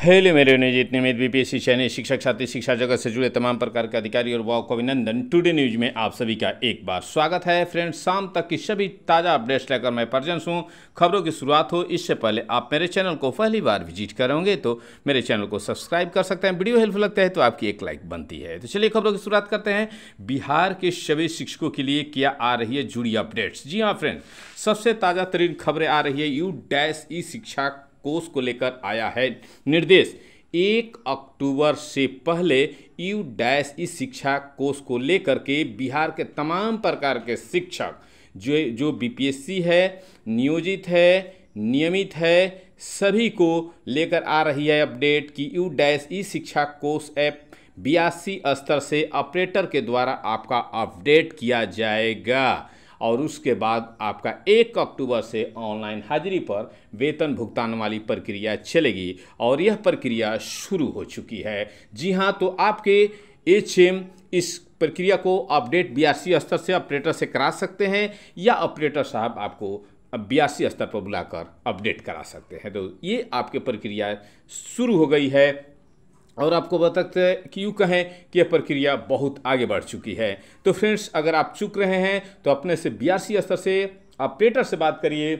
hello मेरे B P में सी channel शिक्षक साथी शिक्षा जगत से जुड़े तमाम प्रकार के अधिकारी और वाव को अभिनंदन टुडे न्यूज में आप सभी का एक बार स्वागत है फ्रेंड्स शाम तक की सभी ताज़ा अपडेट्स लेकर मैं परजेंस हूँ खबरों की शुरुआत हो इससे पहले आप मेरे चैनल को पहली बार विजिट करोगे तो मेरे चैनल को सब्सक्राइब कर सकते हैं वीडियो हेल्पफुल लगता है तो आपकी एक लाइक बनती है तो चलिए खबरों की शुरुआत करते हैं बिहार के सभी शिक्षकों के लिए क्या आ रही है जुड़ी अपडेट्स जी हाँ फ्रेंड्स सबसे ताज़ा तरीन खबरें आ रही है यू डैश ई शिक्षा कोष को लेकर आया है निर्देश एक अक्टूबर से पहले यू डैश इस शिक्षा कोष को लेकर के बिहार के तमाम प्रकार के शिक्षक जो जो बीपीएससी है नियोजित है नियमित है सभी को लेकर आ रही है अपडेट कि यू डैश ई शिक्षा कोर्स ऐप बियासी स्तर से ऑपरेटर के द्वारा आपका अपडेट किया जाएगा और उसके बाद आपका एक अक्टूबर से ऑनलाइन हाजिरी पर वेतन भुगतान वाली प्रक्रिया चलेगी और यह प्रक्रिया शुरू हो चुकी है जी हाँ तो आपके एच इस प्रक्रिया को अपडेट बी स्तर से ऑपरेटर से करा सकते हैं या ऑपरेटर साहब आपको बयासी स्तर पर बुलाकर अपडेट करा सकते हैं तो ये आपके प्रक्रिया शुरू हो गई है और आपको बताते हैं कि यूँ कहें कि यह प्रक्रिया बहुत आगे बढ़ चुकी है तो फ्रेंड्स अगर आप चुक रहे हैं तो अपने से बयासी स्तर से ऑपरेटर से बात करिए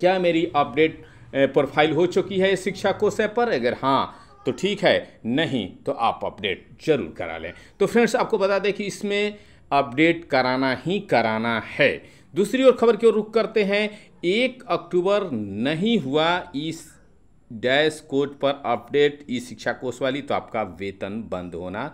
क्या मेरी अपडेट प्रोफाइल हो चुकी है शिक्षा कोष पर अगर हाँ तो ठीक है नहीं तो आप अपडेट जरूर करा लें तो फ्रेंड्स आपको बता दें कि इसमें अपडेट कराना ही कराना है दूसरी ओर खबर की ओर रुख करते हैं एक अक्टूबर नहीं हुआ इस डैश कोड पर अपडेट ई शिक्षा कोष वाली तो आपका वेतन बंद होना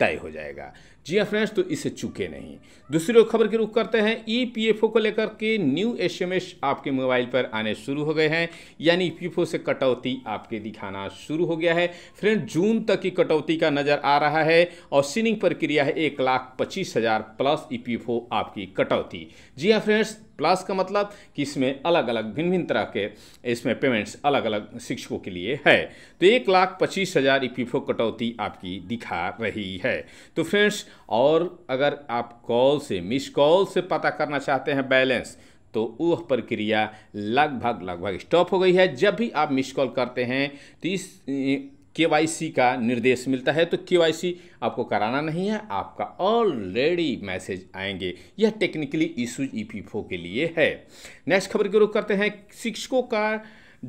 तय हो जाएगा जी हाँ फ्रेंड्स तो इसे चूके नहीं दूसरी खबर की रुख करते हैं ईपीएफओ e को लेकर के न्यू एसएमएस आपके मोबाइल पर आने शुरू हो गए हैं यानी ईपीएफओ e से कटौती आपके दिखाना शुरू हो गया है फ्रेंड जून तक की कटौती का नज़र आ रहा है और सीनिंग प्रक्रिया है एक लाख पच्चीस हज़ार प्लस ई आपकी कटौती जी हाँ फ्रेंड्स प्लस का मतलब कि इसमें अलग अलग भिन्न भिन्न तरह के इसमें पेमेंट्स अलग अलग शिक्षकों के लिए है तो एक लाख पच्चीस हज़ार ई e कटौती आपकी दिखा रही है तो फ्रेंड्स और अगर आप कॉल से मिस कॉल से पता करना चाहते हैं बैलेंस तो वह प्रक्रिया लगभग लगभग स्टॉप हो गई है जब भी आप मिस कॉल करते हैं तो इस के का निर्देश मिलता है तो के आपको कराना नहीं है आपका ऑलरेडी मैसेज आएंगे यह टेक्निकली इशूज ई के लिए है नेक्स्ट खबर की रुख करते हैं शिक्षकों का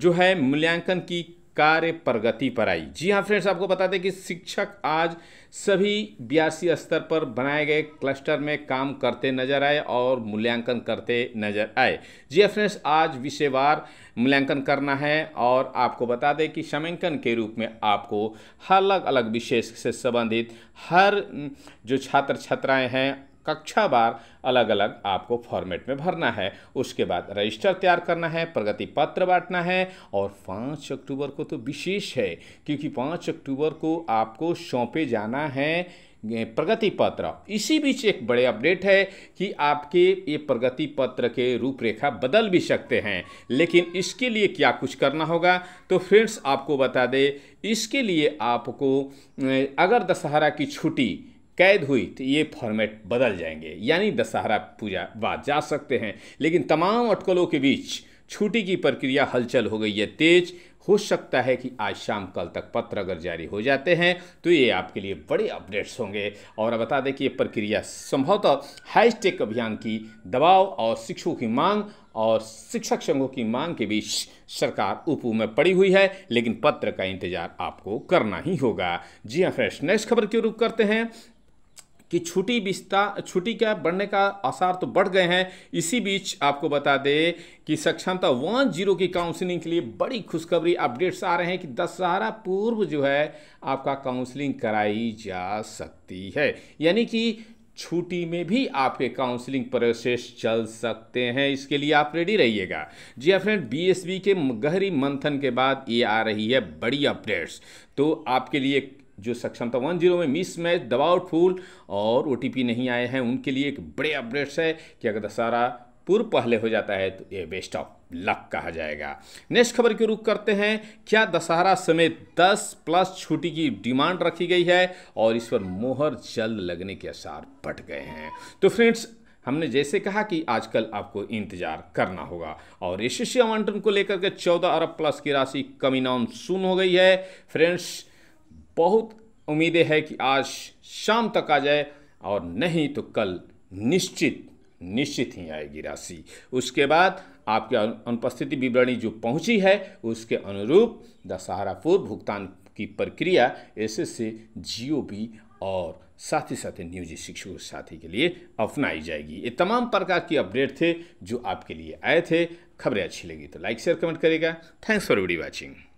जो है मूल्यांकन की कार्य प्रगति पर आई जी हाँ फ्रेंड्स आपको बता दें कि शिक्षक आज सभी बयासी स्तर पर बनाए गए क्लस्टर में काम करते नजर आए और मूल्यांकन करते नजर आए जी हाँ फ्रेंड्स आज विषयवार मूल्यांकन करना है और आपको बता दें कि समयकन के रूप में आपको अलग अलग विषय से संबंधित हर जो छात्र छात्राएं हैं कक्षा बार अलग अलग आपको फॉर्मेट में भरना है उसके बाद रजिस्टर तैयार करना है प्रगति पत्र बांटना है और पाँच अक्टूबर को तो विशेष है क्योंकि पाँच अक्टूबर को आपको सौंपे जाना है प्रगति पत्र इसी बीच एक बड़े अपडेट है कि आपके ये प्रगति पत्र के रूपरेखा बदल भी सकते हैं लेकिन इसके लिए क्या कुछ करना होगा तो फ्रेंड्स आपको बता दें इसके लिए आपको अगर दशहरा की छुट्टी कैद हुई तो ये फॉर्मेट बदल जाएंगे यानी दशहरा पूजा बाद जा सकते हैं लेकिन तमाम अटकलों के बीच छुट्टी की प्रक्रिया हलचल हो गई है तेज हो सकता है कि आज शाम कल तक पत्र अगर जारी हो जाते हैं तो ये आपके लिए बड़े अपडेट्स होंगे और बता दें कि ये प्रक्रिया संभवतः हाईस्टेक अभियान की दबाव और शिक्षकों की मांग और शिक्षक संघों की मांग के बीच सरकार उपू में पड़ी हुई है लेकिन पत्र का इंतजार आपको करना ही होगा जी हाँ फ्रेश नेक्स्ट खबर की रुख करते हैं कि छुट्टी बिस्ता छुट्टी क्या बढ़ने का आसार तो बढ़ गए हैं इसी बीच आपको बता दें कि सक्षमता वन जीरो की काउंसलिंग के लिए बड़ी खुशखबरी अपडेट्स आ रहे हैं कि दशहरा पूर्व जो है आपका काउंसलिंग कराई जा सकती है यानी कि छुट्टी में भी आपके काउंसलिंग प्रोसेस चल सकते हैं इसके लिए आप रेडी रहिएगा जी फ्रेंड हाँ बीएसबी के गहरी मंथन के बाद ये आ रही है बड़ी अपडेट्स तो आपके लिए जो सक्षमता वन जीरो में मिस मैच फूल और ओ नहीं आए हैं उनके लिए एक बड़े अपडेट्स है कि अगर दशहरा पूर्व पहले हो जाता है तो ये बेस्ट ऑफ लक कहा जाएगा नेक्स्ट खबर की रुख करते हैं क्या दशहरा समेत 10 प्लस छुट्टी की डिमांड रखी गई है और इस पर मोहर जल्द लगने के आसार बढ़ गए हैं तो फ्रेंड्स हमने जैसे कहा कि आजकल आपको इंतजार करना होगा और यशस्वी आवंटन को लेकर के 14 अरब प्लस की राशि कमी नाम सुन हो गई है फ्रेंड्स बहुत उम्मीदें है कि आज शाम तक आ जाए और नहीं तो कल निश्चित निश्चित ही आएगी राशि उसके बाद आपकी अनुपस्थिति विवरणी जो पहुंची है उसके अनुरूप दशहरा पूर्व भुगतान की प्रक्रिया ऐसे से जियो बी और साथ ही साथ न्यूज शिक्षकों साथी के लिए अपनाई जाएगी ये तमाम प्रकार की अपडेट थे जो आपके लिए आए थे खबरें अच्छी लगी तो लाइक शेयर कमेंट करेगा थैंक्स फॉर वीडियो वॉचिंग